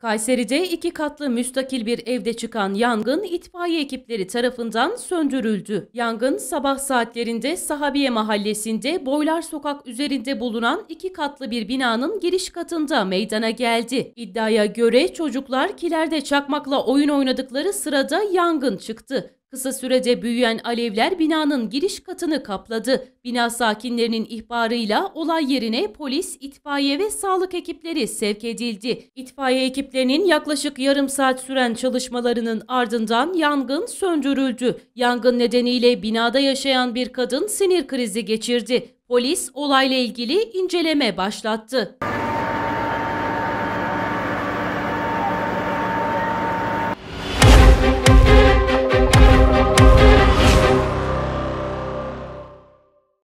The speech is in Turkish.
Kayseri'de iki katlı müstakil bir evde çıkan yangın itfaiye ekipleri tarafından söndürüldü. Yangın sabah saatlerinde Sahabiye mahallesinde Boylar Sokak üzerinde bulunan iki katlı bir binanın giriş katında meydana geldi. İddiaya göre çocuklar kilerde çakmakla oyun oynadıkları sırada yangın çıktı. Kısa sürede büyüyen alevler binanın giriş katını kapladı. Bina sakinlerinin ihbarıyla olay yerine polis, itfaiye ve sağlık ekipleri sevk edildi. İtfaiye ekiplerinin yaklaşık yarım saat süren çalışmalarının ardından yangın söndürüldü. Yangın nedeniyle binada yaşayan bir kadın sinir krizi geçirdi. Polis olayla ilgili inceleme başlattı.